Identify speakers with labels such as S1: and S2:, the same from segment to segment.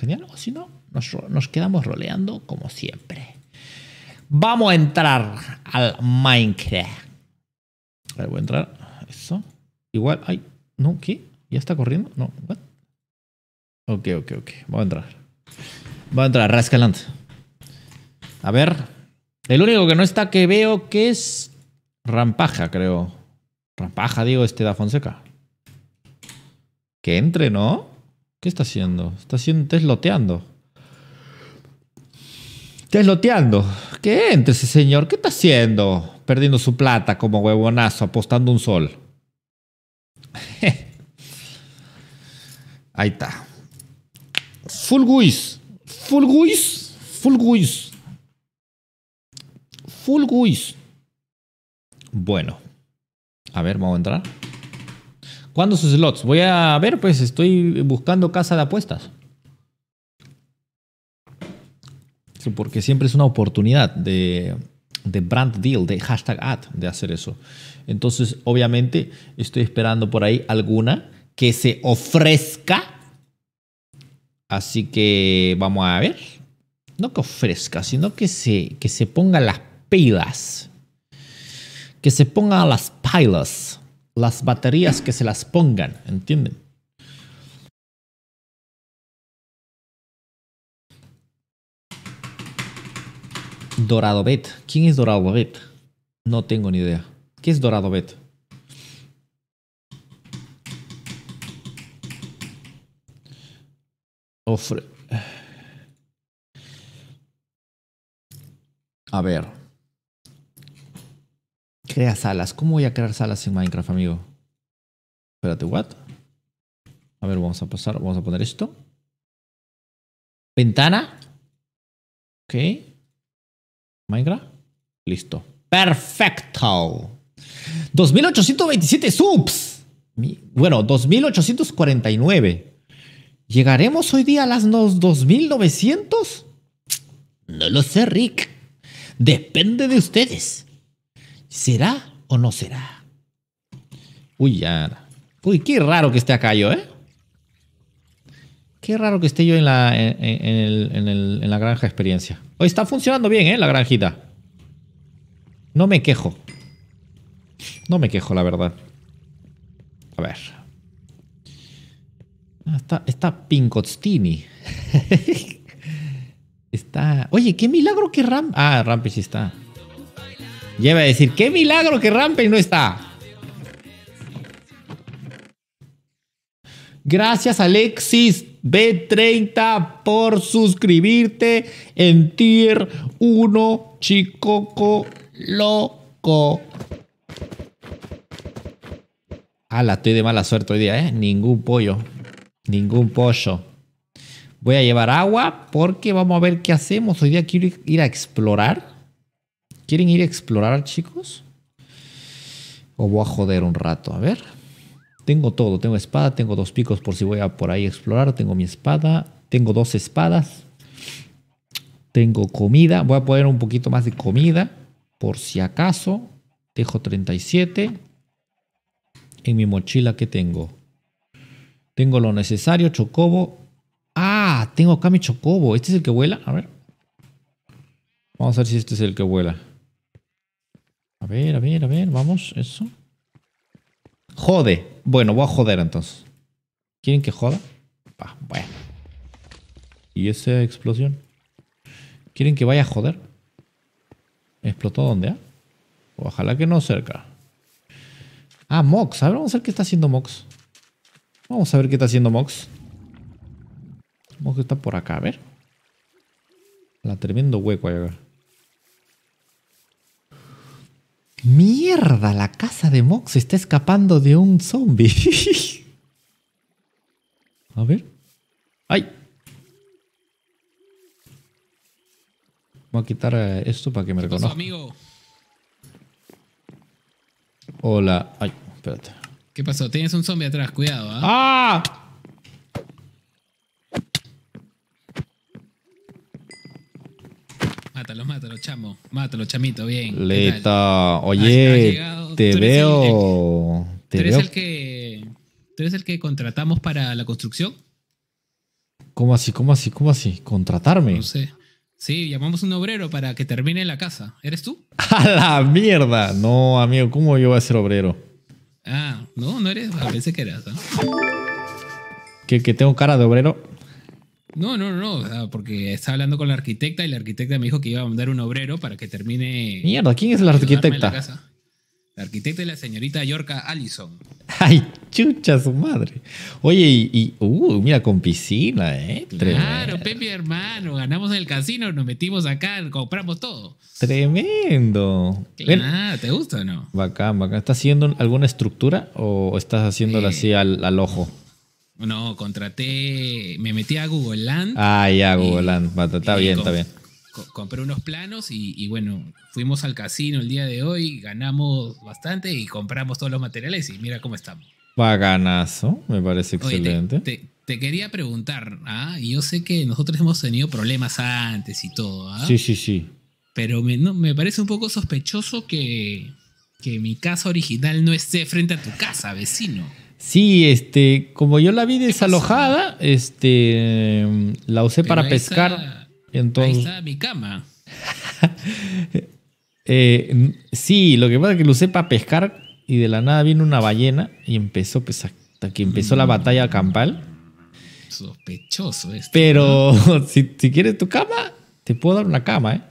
S1: Genial, o si no, nos, quedamos roleando como siempre. Vamos a entrar al Minecraft. A ver, voy a entrar. Eso. Igual, ay, no, ¿qué? ¿Ya está corriendo? No, what? Ok, ok, ok. Voy a entrar. Voy a entrar, Rascalant A ver. El único que no está que veo que es Rampaja, creo. Rampaja, digo, este da Fonseca. Que entre, ¿no? ¿Qué está haciendo? Está haciendo tesloteando. Tesloteando. ¿Qué entre ese señor. ¿Qué está haciendo? Perdiendo su plata como huevonazo, apostando un sol. Ahí está. Full Full Full guis. Full guis. Bueno. A ver, vamos a entrar. ¿Cuándo sus slots? Voy a ver, pues estoy buscando casa de apuestas. porque siempre es una oportunidad de, brand deal, de hashtag ad, de hacer eso. Entonces, obviamente, estoy esperando por ahí alguna que se ofrezca. Así que vamos a ver. No que ofrezca, sino que se, que se ponga las pilas. Que se ponga las pilas las baterías que se las pongan, ¿entienden? Dorado Bet. ¿Quién es Dorado Bet? No tengo ni idea. ¿Qué es Dorado Bet? Ofre. A ver. Crea salas. ¿Cómo voy a crear salas en Minecraft, amigo? Espérate, what? A ver, vamos a pasar. Vamos a poner esto. Ventana. Ok. Minecraft. Listo. Perfecto. 2827 subs. Bueno, 2849. ¿Llegaremos hoy día a las 2900? No lo sé, Rick. Depende de ustedes. ¿Será o no será? Uy, ya. Uy, qué raro que esté acá yo, ¿eh? Qué raro que esté yo en la, en, la granja experiencia. Hoy está funcionando bien, ¿eh? La granjita. No me quejo. No me quejo, la verdad. A ver. Ah, está, está está... Oye, qué milagro que Ram... Ah, está. Lleva a decir, qué milagro que rampe no está. Gracias Alexis B30 por suscribirte en Tier 1 chico Loco. Ala, estoy de mala suerte hoy día, ¿eh? Ningún pollo. Ningún pollo. Voy a llevar agua porque vamos a ver qué hacemos. Hoy día quiero ir a explorar. ¿Quieren ir a explorar, chicos? O voy a joder un rato, a ver. Tengo todo, tengo espada, tengo dos picos por si voy a por ahí explorar, tengo mi espada, tengo dos espadas, tengo comida, voy a poner un poquito más de comida por si acaso. Dejo 37. En mi mochila que tengo. Tengo lo necesario, chocobo. Ah, tengo acá mi chocobo. ¿Este es el que vuela? A ver. Vamos a ver si este es el que vuela. A ver, a ver, a ver, vamos, eso. Jode. Bueno, voy a joder entonces. ¿Quieren que joda? Va, bueno. ¿Y esa explosión? ¿Quieren que vaya a joder? ¿Explotó dónde? Ah? Ojalá que no cerca. Ah, Mox. A ver, vamos a ver qué está haciendo Mox. Vamos a ver qué está haciendo Mox. Mox está por acá, a ver. La tremendo hueco hay acá. Mierda, la casa de Mox está escapando de un zombie. A ver. ¡Ay! Voy a quitar eh, esto para que me reconozca. amigo? Hola. Ay, espérate.
S2: ¿Qué pasó? Tienes un zombie atrás, cuidado, ¿eh? ¡Ah! ¡Ah! Mátalo, mátalo, chamo. Mátalo, chamito, bien. ¡Leta! Oye, te veo. ¿Tú eres el que. contratamos para la construcción?
S1: ¿Cómo así? ¿Cómo así? ¿Cómo así? ¿Contratarme? No sé.
S2: Sí, llamamos a un obrero para que termine la casa. ¿Eres tú?
S1: ¡A la mierda! No, amigo, ¿cómo yo voy a ser obrero?
S2: Ah, no, no eres. A que eras. ¿no?
S1: ¿Que, ¿Que tengo cara de obrero?
S2: No, no, no, no, porque estaba hablando con la arquitecta y la arquitecta me dijo que iba a mandar un obrero para que termine. Mierda, ¿quién es la arquitecta? La, arquitecta es la señorita Yorka Allison.
S1: Ay, chucha su madre. Oye, y, uh, mira, con piscina, ¿eh? Claro,
S2: Pepe, hermano, ganamos en el casino, nos metimos acá, compramos todo.
S1: Tremendo. Claro,
S2: ¿te gusta o no?
S1: Bacán, bacán. ¿Estás haciendo alguna estructura o estás haciéndola eh, así al, al ojo?
S2: No, contraté, me metí a Google Land.
S1: Ah, ya, Google Land, está bien, está bien.
S2: Compré unos planos y, bueno, fuimos al casino el día de hoy, ganamos bastante y compramos todos los materiales y mira cómo estamos.
S1: Paganazo, me parece excelente.
S2: te, quería preguntar, ¿ah? yo sé que nosotros hemos tenido problemas antes y todo. ¿ah? Sí, sí, sí. Pero me, no, me parece un poco sospechoso que, que mi casa original no esté frente a tu casa, vecino.
S1: Sí, este, como yo la vi desalojada, este, la usé para pescar. entonces, ahí está
S2: mi cama.
S1: Eh, sí, lo que pasa es que lo usé para pescar y de la nada vino una ballena y empezó, pues, hasta que empezó la mm. batalla campal.
S2: Sospechoso esto. Pero
S1: si, quieres tu cama, te puedo dar una cama, ¿eh?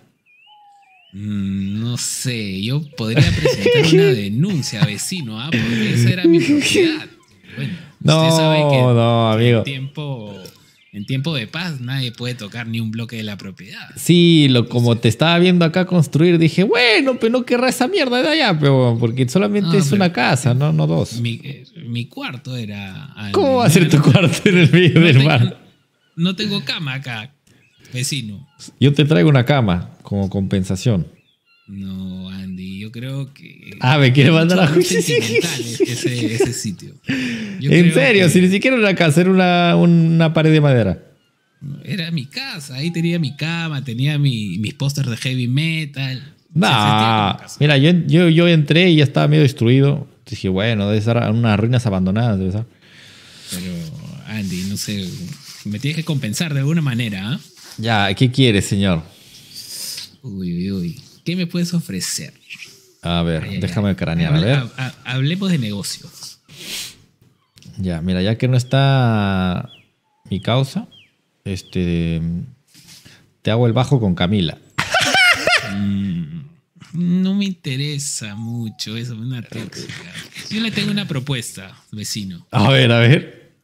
S2: Mm, no sé, yo podría presentar una denuncia, vecino, ¿ah? porque esa era mi propiedad
S1: no, no, amigo.
S2: En tiempo, de paz nadie puede tocar ni un bloque de la propiedad.
S1: Sí, lo, como te estaba viendo acá construir, dije, bueno, pero no querrá esa mierda de allá, pero porque solamente es una casa, no, no dos.
S2: Mi, eh, cuarto era... ¿Cómo va a ser tu cuarto en el medio no del mar? No tengo cama acá, vecino.
S1: Yo te traigo una cama como compensación.
S2: No, Andy, yo creo que. Ah, me quiere mandar a juicio. ese, ese sitio en serio,
S1: si ni siquiera era casa, una, pared de madera.
S2: Era mi casa, ahí tenía mi cama, tenía mis pósters de heavy metal. Nah,
S1: mira, yo, yo, yo, entré y ya estaba medio destruido. Dije, bueno, debe ser unas ruinas abandonadas,
S2: Pero, Andy, no sé, me tienes que compensar de alguna manera. ¿ah?
S1: Ya, ¿qué quieres, señor?
S2: Uy, uy, uy. ¿Qué me puedes ofrecer?
S1: A ver, déjame cranear, a ver.
S2: hablemos de negocios.
S1: Ya, mira, ya que no está mi causa, este. Te hago el bajo con Camila. Mm,
S2: no me interesa mucho eso, una tóxica. Yo le tengo una propuesta, vecino. A ver, a ver.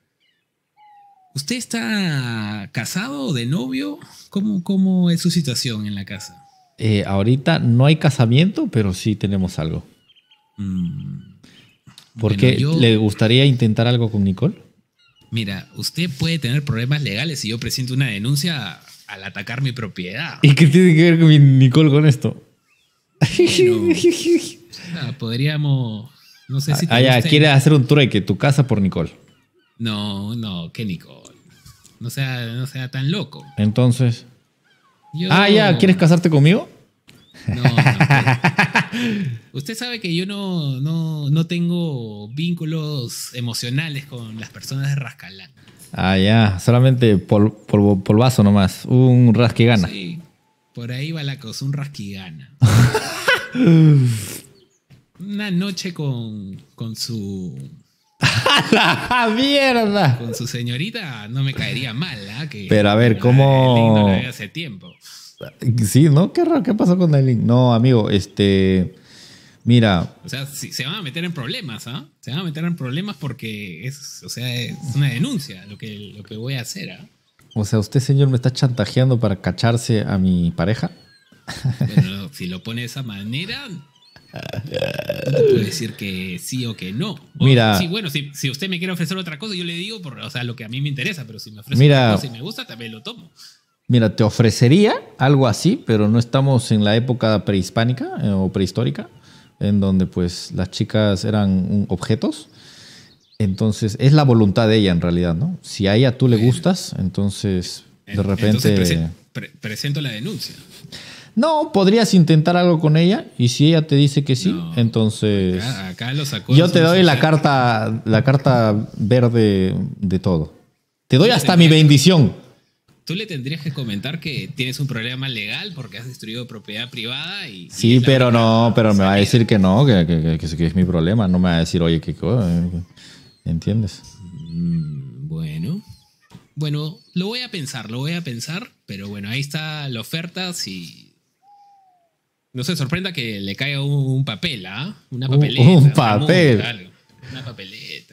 S2: ¿Usted está casado, o de novio? ¿Cómo, cómo es su situación en la casa?
S1: Eh, ahorita no hay casamiento, pero sí tenemos algo.
S2: Mm.
S1: Porque qué? le gustaría intentar algo con Nicole.
S2: Mira, usted puede tener problemas legales si yo presento una denuncia al atacar mi propiedad.
S1: ¿Y qué tiene que ver con Nicole con esto?
S2: podríamos. No sé ah, si. ah, ya, quiere hacer
S1: un trueque, tu casa por Nicole.
S2: No, no, que Nicole? No sea, tan loco.
S1: Entonces.
S2: Ah, ya, ¿quieres
S1: casarte conmigo? No, no.
S2: Usted sabe que yo no, tengo vínculos emocionales con las personas de Rascalán.
S1: Ah, ya, solamente por vaso nomás, un rasquigana. Sí,
S2: por ahí va la cosa, un rasquigana. Una noche con, su la mierda! Con su señorita no me caería mal, ¿ah? Pero a ver, ¿cómo...? Hace tiempo.
S1: Sí, ¿no? Qué raro, ¿qué pasó con Nailin? No, amigo, este. Mira.
S2: O sea, si, se van a meter en problemas, ¿ah? Se van a meter en problemas porque es, o sea, es una denuncia lo que, lo que voy a hacer, ¿ah?
S1: O sea, usted, señor, me está chantajeando para cacharse a mi pareja.
S2: Bueno, si lo pone de esa manera, no puedo decir que sí o que no. mira, sí, bueno, si, usted me quiere ofrecer otra cosa, yo le digo, o sea, lo que a mí me interesa, pero si me ofrece otra cosa y me gusta, también lo tomo.
S1: Mira, te ofrecería algo así, pero no estamos en la época prehispánica eh, o prehistórica, en donde pues las chicas eran objetos. Entonces, es la voluntad de ella en realidad, ¿no? Si a ella tú le gustas, entonces de repente...
S2: presento la denuncia.
S1: No, podrías intentar algo con ella y si ella te dice que sí, entonces... yo te doy la carta, la carta verde de todo. Te doy hasta mi bendición
S2: tú le tendrías que comentar que tienes un problema legal porque has destruido propiedad privada
S1: y... Sí, pero no, pero me va a decir que no, que, es mi problema, no me va a decir, oye, ¿qué cosa? ¿Entiendes?
S2: Mm, bueno. Bueno, lo voy a pensar, lo voy a pensar, pero bueno, ahí está la oferta, si... No se sorprenda que le caiga un, papel, ¿ah? Una papeleta. un papel. una papeleta.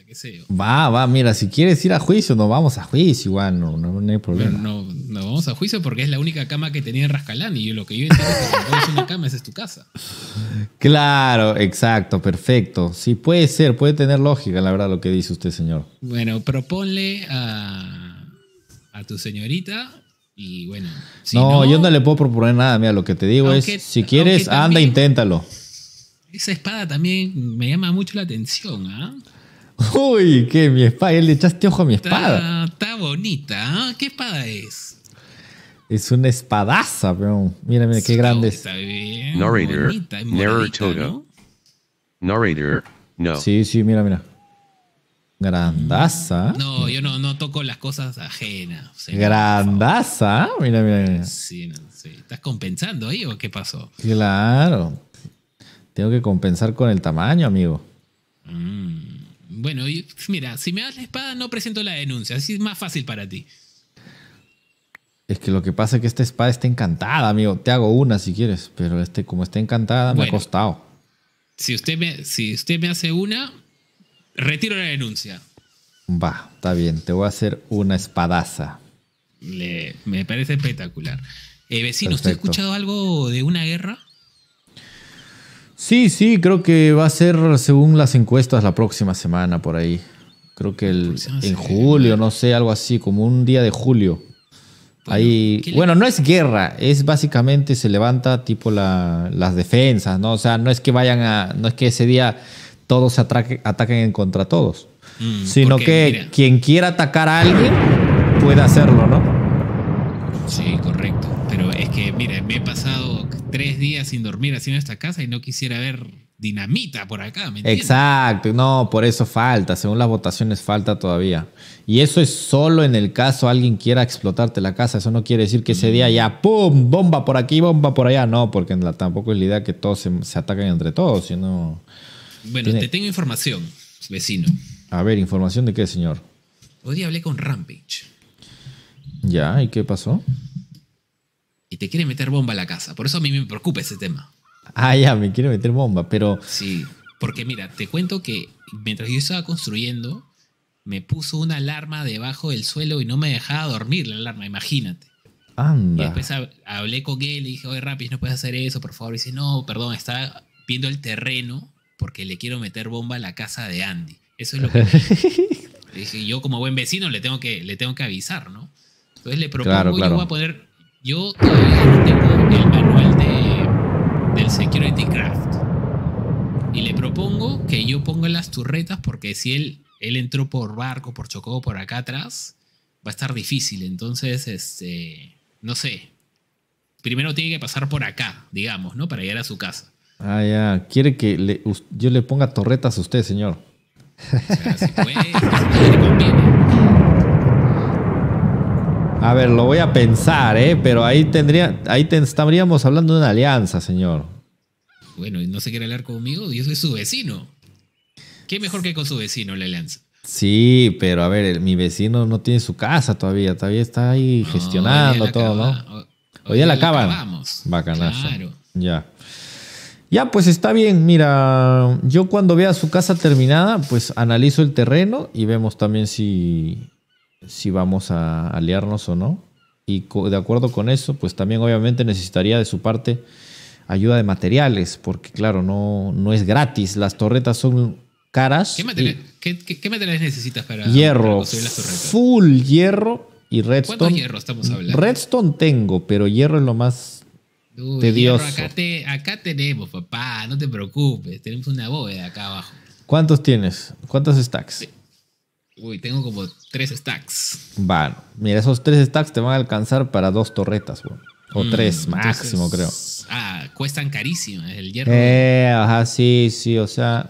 S1: Va, va, mira, si quieres ir a juicio, nos vamos a juicio igual, no, no, hay problema. No,
S2: no, vamos a juicio porque es la única cama que tenía en Rascalán y yo lo que yo entiendo es que es una cama, esa es tu casa.
S1: Claro, exacto, perfecto. Sí, puede ser, puede tener lógica, la verdad, lo que dice usted, señor.
S2: Bueno, proponle a, a tu señorita y bueno. no, yo
S1: no le puedo proponer nada. Mira, lo que te digo es: si quieres, anda, inténtalo.
S2: Esa espada también me llama mucho la atención. ¿ah?
S1: Uy, que mi espada. Él le echaste ojo a mi espada.
S2: Está, bonita. ¿eh? ¿Qué espada es?
S1: Es una espadaza, pero Mira, mira, qué grande es.
S2: Narrator. narrator. ¿no? Sí,
S1: sí, mira, mira. Grandaza.
S2: No, yo no, no toco las cosas ajenas.
S1: Grandaza. Mira, mira, Sí,
S2: no, sí. ¿Estás compensando ahí o qué pasó?
S1: Claro. Tengo que compensar con el tamaño, amigo.
S2: Mmm bueno, mira, si me das la espada no presento la denuncia, así es más fácil para ti.
S1: Es que lo que pasa es que esta espada está encantada, amigo. Te hago una si quieres, pero este, como está encantada, me ha costado.
S2: Si usted me, si usted me hace una, retiro la denuncia.
S1: Va, está bien, te voy a hacer una espadaza.
S2: me parece espectacular. Eh, vecino, ¿usted ha escuchado algo de una guerra?
S1: Sí, sí, creo que va a ser según las encuestas la próxima semana por ahí. Creo que el, en julio, no sé, algo así, como un día de julio. Bueno, ahí, bueno, no es guerra, es básicamente se levanta tipo las defensas, ¿no? O sea, no es que vayan a, no es que ese día todos se ataquen en contra todos, mm, sino que quien quiera atacar a alguien puede hacerlo, ¿no?
S2: Sí, días sin dormir así en esta casa y no quisiera ver dinamita por acá.
S1: Exacto, no, por eso falta, según las votaciones falta todavía. Y eso es solo en el caso alguien quiera explotarte la casa, eso no quiere decir que ese día mm. ya, ¡pum!, bomba por aquí, bomba por allá, no, porque tampoco es la idea que todos se, ataquen atacan entre todos, sino...
S2: Bueno, te tengo información, vecino.
S1: A ver, información de qué, señor.
S2: Hoy día hablé con Rampage.
S1: Ya, ¿y qué pasó?
S2: y te quiere meter bomba a la casa. Por eso a mí me preocupa ese tema.
S1: Ah, ya, me quiere meter bomba, pero... Sí,
S2: porque mira, te cuento que mientras yo estaba construyendo, me puso una alarma debajo del suelo y no me dejaba dormir la alarma, imagínate.
S1: Anda. Y después
S2: hablé con él y dije, oye, Rapis, no puedes hacer eso, por favor. Y dice, no, perdón, está viendo el terreno porque le quiero meter bomba a la casa de Andy. Eso es lo que... Y dije, yo como buen vecino le tengo que, le tengo que avisar, ¿no? Entonces le propongo, y yo voy a poner yo todavía no tengo el manual de, del Security Craft. Y le propongo que yo ponga las torretas porque si él, él entró por barco, por Chocó, por acá atrás, va a estar difícil. Entonces, este, no sé. Primero tiene que pasar por acá, digamos, ¿no? Para llegar a su casa.
S1: Ah, ya. ¿Quiere que yo le ponga torretas a usted, señor? si puede, A ver, lo voy a pensar, ¿eh? Pero ahí tendría, ahí estaríamos hablando de una alianza, señor.
S2: Bueno, y no se quiere hablar conmigo, yo es su vecino. ¿Qué mejor que con su vecino la alianza?
S1: Sí, pero a ver, mi vecino no tiene su casa todavía, todavía está ahí gestionando todo, ¿no? Hoy, ya la acaban. Bacanazo. Claro. Ya. Ya, pues está bien. Mira, yo cuando vea su casa terminada, pues analizo el terreno y vemos también si, si vamos a aliarnos o no. Y de acuerdo con eso, pues también obviamente necesitaría de su parte ayuda de materiales, porque claro, no, no es gratis. Las torretas son caras. ¿Qué,
S2: materiales necesitas para, hierro, las torretas?
S1: Full hierro y redstone. ¿Cuántos hierro estamos hablando? Redstone tengo, pero hierro es lo más tedioso. acá,
S2: acá tenemos, papá, no te preocupes. Tenemos una bóveda acá abajo.
S1: ¿Cuántos tienes? ¿Cuántos stacks?
S2: Uy, tengo como tres stacks.
S1: Bueno, mira, esos tres stacks te van a alcanzar para dos torretas, O mm, tres máximo, creo.
S2: Ah, cuestan carísimo el hierro.
S1: Eh, ajá, sí, sí, o sea.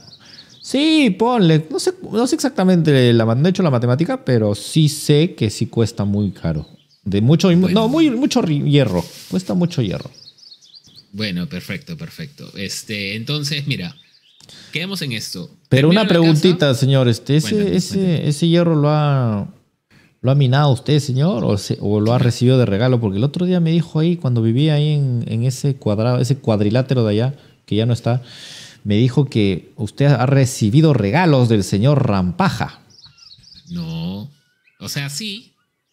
S1: Sí, ponle. No sé, no sé exactamente, la, no he hecho la matemática, pero sí sé que sí cuesta muy caro. De mucho, no, muy, mucho hierro. Cuesta mucho hierro.
S2: Bueno, perfecto, perfecto. Este, entonces, mira, Quedemos en esto.
S1: Pero una preguntita, señor. Este, ese, hierro lo ha, lo ha minado usted, señor, o, lo ha recibido de regalo. Porque el otro día me dijo ahí, cuando vivía ahí en, ese cuadrado, ese cuadrilátero de allá, que ya no está, me dijo que usted ha recibido regalos del señor Rampaja.
S2: No. O sea, sí.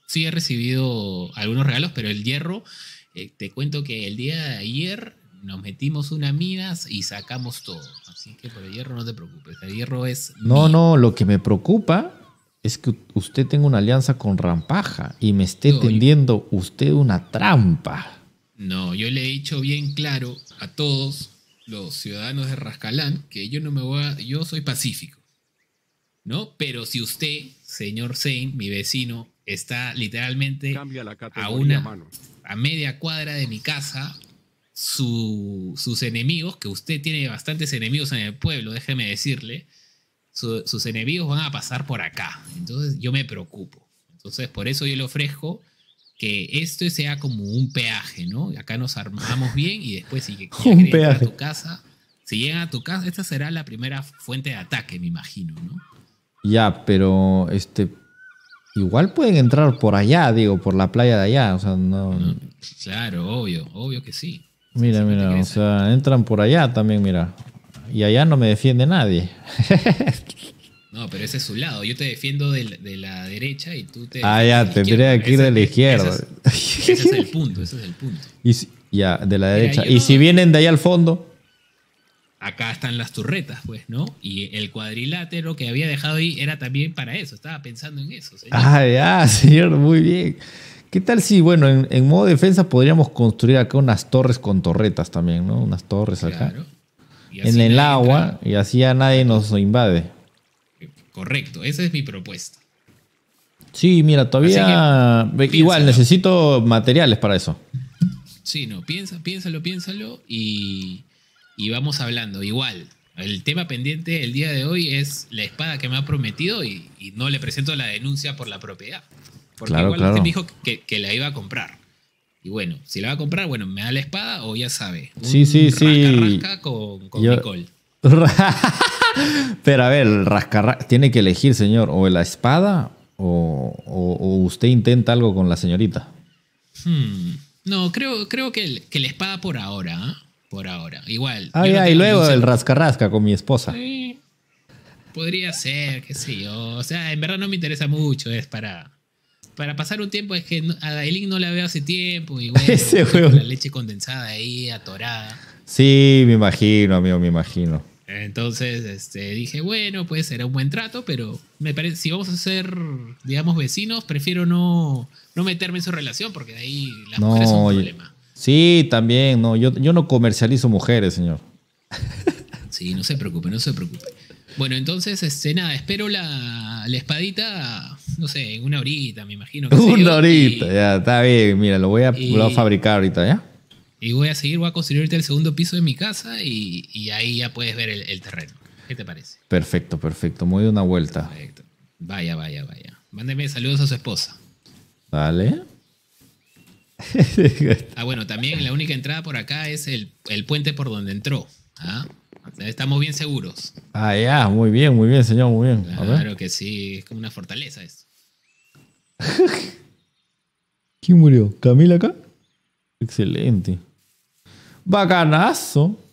S2: Sí he recibido algunos regalos, pero el hierro, eh, te cuento que el día de ayer nos metimos una minas y sacamos todo. Así que por el hierro no te preocupes, el hierro es... No,
S1: no, lo que me preocupa es que usted tenga una alianza con Rampaja y me esté tendiendo usted una trampa.
S2: No, yo le he dicho bien claro a todos los ciudadanos de Rascalán que yo no me voy a, yo soy pacífico. ¿No? Pero si usted, señor Zain, mi vecino, está literalmente a una a media cuadra de mi casa sus enemigos, que usted tiene bastantes enemigos en el pueblo, déjeme decirle, sus enemigos van a pasar por acá. Entonces yo me preocupo. Entonces por eso yo le ofrezco que esto sea como un peaje, ¿no? Acá nos armamos bien y después si llegan a tu casa, si llega a tu casa, esta será la primera fuente de ataque, me imagino, ¿no?
S1: Ya, pero este igual pueden entrar por allá, digo, por la playa de allá,
S2: claro, obvio, obvio que sí.
S1: Mira, mira, o sea, entran por allá también, mira. Y allá no me defiende nadie.
S2: No, pero ese es su lado. Yo te defiendo de la, derecha y tú te. Ah, ya, tendría que ir de la izquierda. Ese es, el punto, ese es el punto.
S1: Y ya, de la derecha. y si vienen de allá al fondo.
S2: Acá están las turretas, pues, ¿no? Y el cuadrilátero que había dejado ahí era también para eso. Estaba pensando en eso. Señor.
S1: Ah, ya, señor, muy bien. ¿Qué tal si, bueno, en, modo defensa podríamos construir acá unas torres con torretas también, ¿no? Unas torres acá. En el agua y así ya nadie nos invade.
S2: Correcto, esa es mi propuesta.
S1: Sí, mira, todavía igual necesito materiales para eso.
S2: Sí, no, piensa, piénsalo, piénsalo y, y vamos hablando. Igual, el tema pendiente el día de hoy es la espada que me ha prometido y no le presento la denuncia por la propiedad.
S1: Porque igual dijo
S2: que, la iba a comprar. Y bueno, si la va a comprar, bueno, me da la espada o ya sabe. Sí, sí, sí. con, con Nicole.
S1: Pero a ver, el rascarrasca tiene que elegir, señor, o la espada o, usted intenta algo con la señorita. Hmm.
S2: No, creo, creo que, la espada por ahora. ¿ah? Por ahora. Igual. Ah, ya, y luego el
S1: rascarrasca con mi esposa.
S2: Podría ser, que sí. O sea, en verdad no me interesa mucho, es para para pasar un tiempo es que a Dailin no la veo hace tiempo y bueno, la leche condensada ahí atorada.
S1: Sí, me imagino, amigo, me imagino.
S2: Entonces, este, dije, bueno, puede ser un buen trato, pero me parece, si vamos a ser, digamos, vecinos, prefiero no, no meterme en su relación, porque de ahí
S1: las mujeres son un problema. Sí, también, no, yo, yo no comercializo mujeres, señor.
S2: Sí, no se preocupe, no se preocupe. Bueno, entonces, este, nada, espero la, espadita, no sé, en una horita, me imagino. una
S1: horita, ya, está bien, mira, lo voy a, fabricar ahorita, ¿ya?
S2: Y voy a seguir, voy a construirte el segundo piso de mi casa y, ahí ya puedes ver el, terreno. ¿Qué te parece?
S1: Perfecto, perfecto, muy de una vuelta. Perfecto.
S2: Vaya, vaya, vaya. Mándeme saludos a su esposa. Vale. ah, bueno, también la única entrada por acá es el, el puente por donde entró. ¿ah? Estamos bien seguros.
S1: Ah, ya, muy bien, muy bien, señor, muy bien. Claro que
S2: sí, es como una fortaleza eso.
S1: ¿Quién murió? ¿Camila acá? Excelente. Bacanazo.